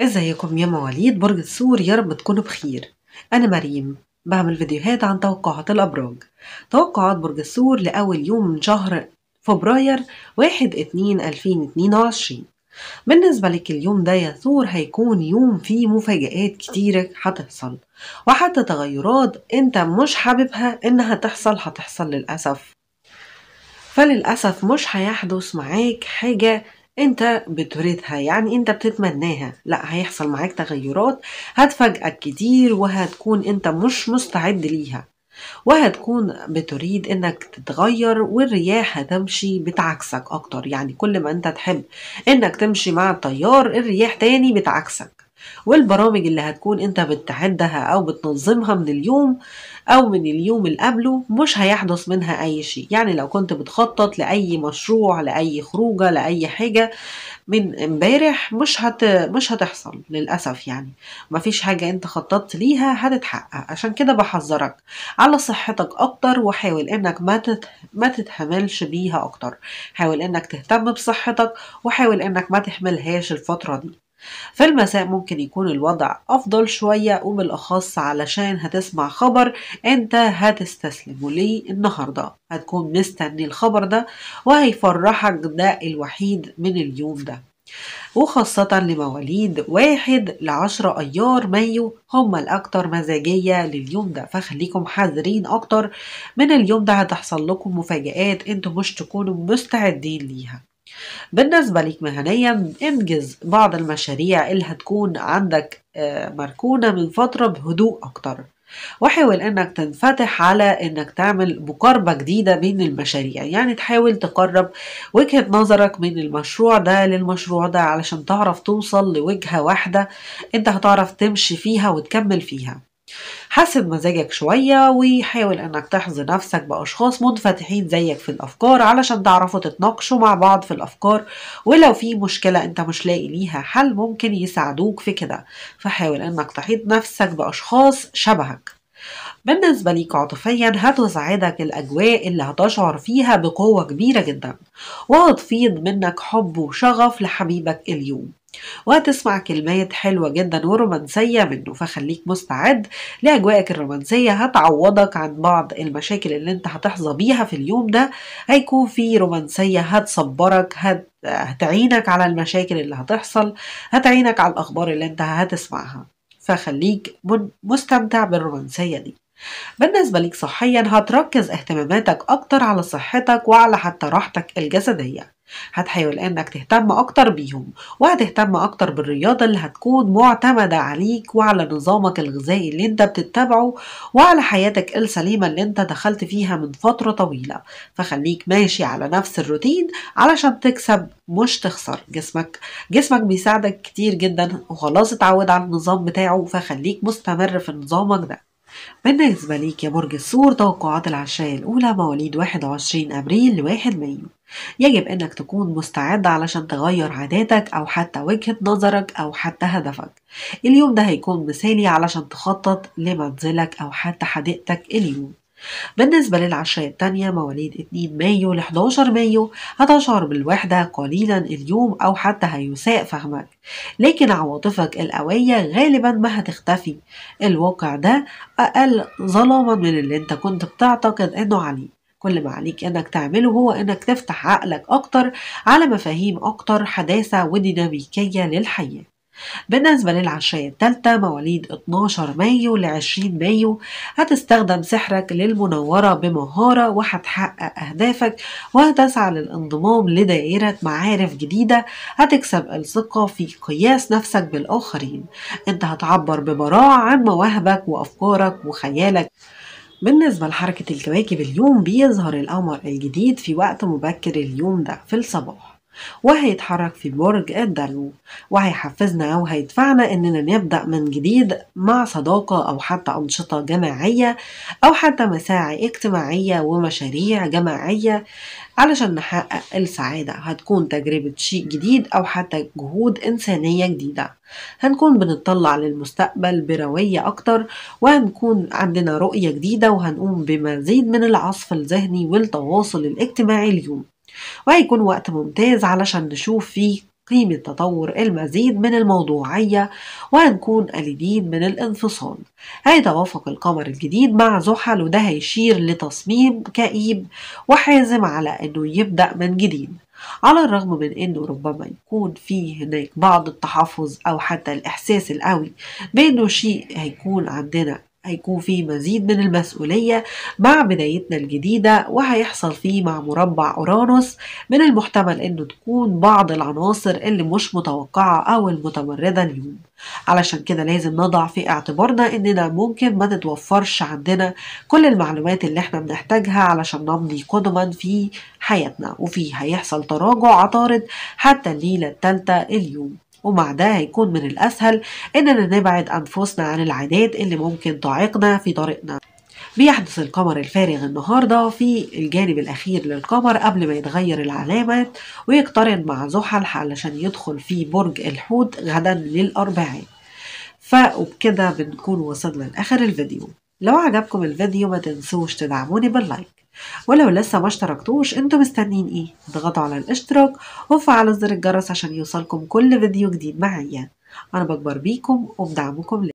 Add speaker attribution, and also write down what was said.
Speaker 1: ازيكم يا مواليد برج السور يا رب تكونوا بخير انا مريم بعمل فيديوهات عن توقعات الابراج توقعات برج السور لاول يوم من شهر فبراير 1 2 2022 بالنسبة لك اليوم ده يا ثور هيكون يوم فيه مفاجآت كتيرة هتحصل وحتى تغيرات انت مش حاببها انها تحصل هتحصل للأسف فللأسف مش هيحدث معاك حاجة انت بتريدها يعني انت بتتمناها لا هيحصل معاك تغيرات هتفاجئك كتير وهتكون انت مش مستعد ليها وهتكون بتريد انك تتغير والرياح هتمشي بتعكسك اكتر يعني كل ما انت تحب انك تمشي مع التيار الرياح تاني بتعكسك والبرامج اللي هتكون انت بتعدها او بتنظمها من اليوم او من اليوم اللي قبله مش هيحدث منها اي شيء يعني لو كنت بتخطط لاي مشروع لاي خروجه لاي حاجه من امبارح مش هت مش هتحصل للاسف يعني مفيش حاجه انت خططت ليها هتتحقق عشان كده بحذرك على صحتك اكتر وحاول انك ما تت... ما تتحملش بيها اكتر حاول انك تهتم بصحتك وحاول انك ما تحملهاش الفتره دي في المساء ممكن يكون الوضع أفضل شوية وبالأخص علشان هتسمع خبر أنت هتستسلم لي النهاردة هتكون مستني الخبر ده وهيفرحك ده الوحيد من اليوم ده وخاصة لمواليد واحد لعشرة أيار مايو هما الأكتر مزاجية لليوم ده فخليكم حذرين أكتر من اليوم ده هتحصل لكم مفاجآت انتوا مش تكونوا مستعدين ليها بالنسبة لك مهنيا انجز بعض المشاريع اللي هتكون عندك آه، مركونة من فترة بهدوء أكتر وحاول انك تنفتح على انك تعمل مقاربة جديدة بين المشاريع يعني تحاول تقرب وجهة نظرك من المشروع ده للمشروع ده علشان تعرف توصل لوجهة واحدة انت هتعرف تمشي فيها وتكمل فيها حسب مزاجك شوية وحاول انك تحظي نفسك باشخاص منفتحين زيك في الافكار علشان تعرفوا تتناقشوا مع بعض في الافكار ولو في مشكلة انت مش لاقي ليها حل ممكن يساعدوك في كده فحاول انك تحيط نفسك باشخاص شبهك بالنسبة ليك عاطفيا هتساعدك الأجواء اللي هتشعر فيها بقوة كبيرة جدا وهتفيض منك حب وشغف لحبيبك اليوم وهتسمع كلمات حلوة جدا ورومانسية منه فخليك مستعد لأجواءك الرومانسية هتعوضك عن بعض المشاكل اللي انت هتحظى بيها في اليوم ده هيكون في رومانسية هتصبرك هت... هتعينك على المشاكل اللي هتحصل هتعينك على الأخبار اللي انت هتسمعها فخليك مستمتع بالرومانسية دي بالنسبة ليك صحيا هتركز اهتماماتك أكتر على صحتك وعلى حتى راحتك الجسدية هتحاول انك تهتم اكتر بيهم وهتهتم اكتر بالرياضة اللي هتكون معتمدة عليك وعلى نظامك الغذائي اللي انت بتتبعه وعلى حياتك السليمة اللي انت دخلت فيها من فترة طويلة فخليك ماشي على نفس الروتين علشان تكسب مش تخسر جسمك جسمك بيساعدك كتير جدا وخلاص اتعود على النظام بتاعه فخليك مستمر في نظامك ده بالنسبة ليك يا برج السور توقعات العشاء الأولى مواليد 21 أبريل لواحد مايو يجب أنك تكون مستعد علشان تغير عاداتك أو حتى وجهة نظرك أو حتى هدفك اليوم ده هيكون مثالي علشان تخطط لمنزلك أو حتى حديقتك اليوم بالنسبة للعشاء التانية مواليد 2 مايو ل 11 مايو هتشعر بالوحدة قليلا اليوم أو حتى هيساء فهمك لكن عواطفك القوية غالبا ما هتختفي الواقع ده أقل ظلاما من اللي انت كنت بتعتقد انه عليه كل ما عليك انك تعمله هو انك تفتح عقلك اكتر على مفاهيم اكتر حداثة وديناميكية للحياة بالنسبة للعشية التالتة مواليد 12 مايو ل 20 مايو هتستخدم سحرك للمنورة بمهارة وهتحقق أهدافك وهتسعى للانضمام لدائرة معارف جديدة هتكسب الثقة في قياس نفسك بالآخرين أنت هتعبر ببراعة عن مواهبك وأفكارك وخيالك بالنسبة لحركة الكواكب اليوم بيظهر القمر الجديد في وقت مبكر اليوم ده في الصباح وهيتحرك في برج الدلو وهيحفزنا وهيدفعنا إننا نبدأ من جديد مع صداقة أو حتى أنشطة جماعية أو حتى مساعي اجتماعية ومشاريع جماعية علشان نحقق السعادة هتكون تجربة شيء جديد أو حتى جهود إنسانية جديدة هنكون بنطلع للمستقبل بروية أكتر وهنكون عندنا رؤية جديدة وهنقوم بمزيد من العصف الذهني والتواصل الاجتماعي اليوم وهيكون وقت ممتاز علشان نشوف فيه قيمة تطور المزيد من الموضوعية وهنكون قليلين من الانفصال هيتوافق القمر الجديد مع زحل وده هيشير لتصميم كئيب وحازم على أنه يبدأ من جديد على الرغم من أنه ربما يكون في هناك بعض التحفظ أو حتى الإحساس القوي بأنه شيء هيكون عندنا هيكون في مزيد من المسؤولية مع بدايتنا الجديدة وهيحصل فيه مع مربع أورانوس من المحتمل إنه تكون بعض العناصر اللي مش متوقعة أو المتمردة اليوم علشان كده لازم نضع في اعتبارنا إننا ممكن ما تتوفرش عندنا كل المعلومات اللي احنا بنحتاجها علشان نمضي قدما في حياتنا وفيه هيحصل تراجع عطارد حتى الليلة التالتة اليوم ومع ده هيكون من الأسهل إننا نبعد أنفسنا عن العادات اللي ممكن تعيقنا في طريقنا بيحدث القمر الفارغ النهاردة في الجانب الأخير للقمر قبل ما يتغير العلامات ويقترن مع زحل علشان يدخل في برج الحوت غدا للأربعاء فبكده بنكون وصلنا لآخر الفيديو لو عجبكم الفيديو ما تنسوش تدعموني باللايك ولو لسه ما اشتركتوش انتوا مستنين ايه اضغطوا على الاشتراك وفعلوا زر الجرس عشان يوصلكم كل فيديو جديد معايا انا بكبر بيكم وبدعمكم